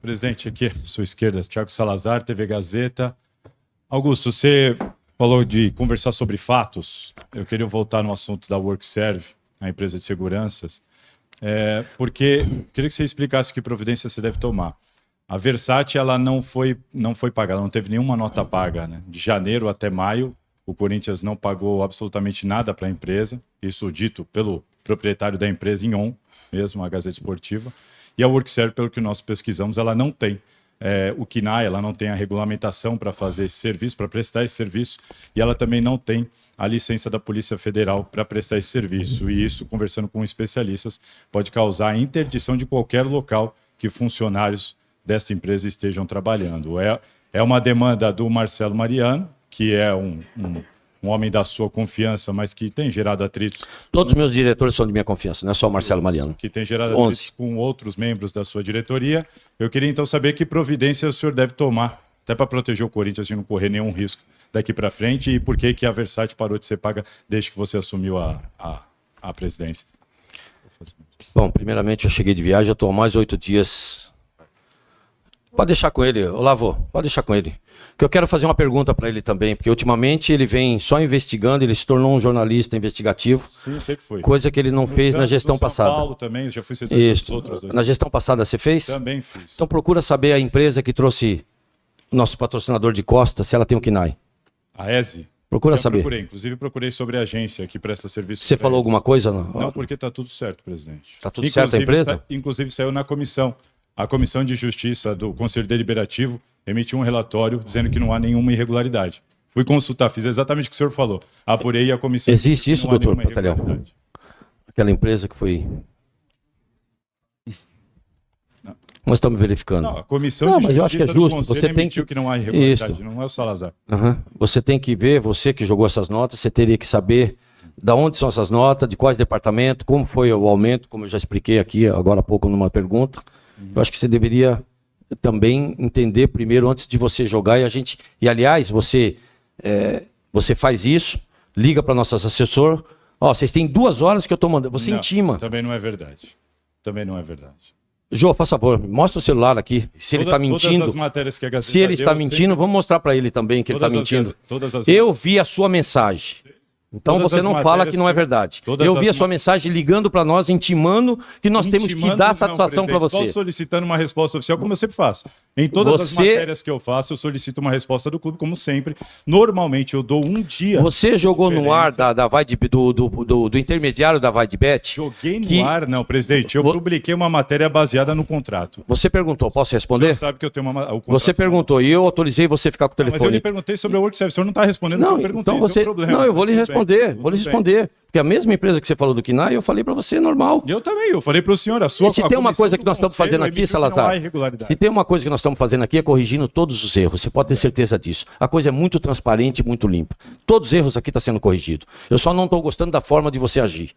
Presidente, aqui, sua esquerda, Tiago Salazar, TV Gazeta. Augusto, você falou de conversar sobre fatos. Eu queria voltar no assunto da WorkServe, a empresa de seguranças, é, porque queria que você explicasse que providência você deve tomar. A Versace ela não foi não foi paga, ela não teve nenhuma nota paga, né? De janeiro até maio, o Corinthians não pagou absolutamente nada para a empresa. Isso dito pelo proprietário da empresa em on, mesmo a Gazeta Esportiva. E a WorkServe, pelo que nós pesquisamos, ela não tem é, o KINAI, ela não tem a regulamentação para fazer esse serviço, para prestar esse serviço, e ela também não tem a licença da Polícia Federal para prestar esse serviço. E isso, conversando com especialistas, pode causar a interdição de qualquer local que funcionários dessa empresa estejam trabalhando. É, é uma demanda do Marcelo Mariano, que é um, um um homem da sua confiança, mas que tem gerado atritos. Todos os meus diretores são de minha confiança, não é só o Marcelo Mariano. Que tem gerado 11. atritos com outros membros da sua diretoria. Eu queria então saber que providência o senhor deve tomar, até para proteger o Corinthians de não correr nenhum risco daqui para frente, e por que, que a Versace parou de ser paga desde que você assumiu a, a, a presidência. Bom, primeiramente eu cheguei de viagem, estou mais oito dias Pode deixar com ele, Olavo, pode deixar com ele. Que eu quero fazer uma pergunta para ele também, porque ultimamente ele vem só investigando, ele se tornou um jornalista investigativo. Sim, sei que foi. Coisa que ele não no fez na gestão São passada. Paulo também, já fui citado Isso. outros dois. Na gestão passada você fez? Também fiz. Então procura saber a empresa que trouxe o nosso patrocinador de Costa, se ela tem o KNAI. A ESE? Procura já saber. Procurei, inclusive procurei sobre a agência que presta serviço. Você falou eles. alguma coisa? Não, não porque está tudo certo, presidente. Está tudo inclusive, certo a empresa? inclusive saiu na comissão a Comissão de Justiça do Conselho Deliberativo emitiu um relatório dizendo que não há nenhuma irregularidade. Fui consultar, fiz exatamente o que o senhor falou. Apurei a comissão. Existe isso, doutor Batalhão? Aquela empresa que foi. Não. Nós estamos verificando. Não, a comissão não, de mas eu acho que é justo. Você tem que... que não há irregularidade, isso. não é o Salazar. Uhum. Você tem que ver, você que jogou essas notas, você teria que saber de onde são essas notas, de quais departamentos, como foi o aumento, como eu já expliquei aqui agora há pouco numa pergunta. Eu acho que você deveria também entender primeiro antes de você jogar e a gente e aliás você é, você faz isso liga para nosso assessor ó oh, vocês têm duas horas que eu estou mandando você não, intima também não é verdade também não é verdade João, faz favor, mostra o celular aqui. Se Toda, ele está mentindo. Todas as matérias que a Gazeta se ele está mentindo, sempre... vamos mostrar para ele também que tá todas ele está mentindo. As, as... Eu vi a sua mensagem. Então Todas você não fala que não é verdade. eu vi a sua mensagem ligando para nós, intimando que nós intimando temos que dar satisfação para você. Estou solicitando uma resposta oficial, como eu sempre faço. Em todas você... as matérias que eu faço, eu solicito uma resposta do clube, como sempre. Normalmente eu dou um dia. Você jogou no ar da, da do, do, do, do, intermediário da Vaidbet? Joguei no que... ar, não, presidente. Eu Vou... publiquei uma matéria baseada no contrato. Você perguntou, posso responder? Você sabe que eu tenho uma. você perguntou e eu autorizei você ficar com o telefone. Não, mas eu lhe perguntei sobre a Work Service, o senhor não está respondendo não, o que eu perguntei. Então é você... não, eu vou lhe responder responder, Muito vou lhe responder. Bem. Porque a mesma empresa que você falou do KINAI, eu falei para você, é normal. Eu também, eu falei para o senhor, a sua E se tem uma coisa que nós estamos fazendo aqui, Salazar, se tem uma coisa que nós estamos fazendo aqui é corrigindo todos os erros, você pode ter certeza disso. A coisa é muito transparente, muito limpa. Todos os erros aqui estão sendo corrigidos. Eu só não estou gostando da forma de você agir.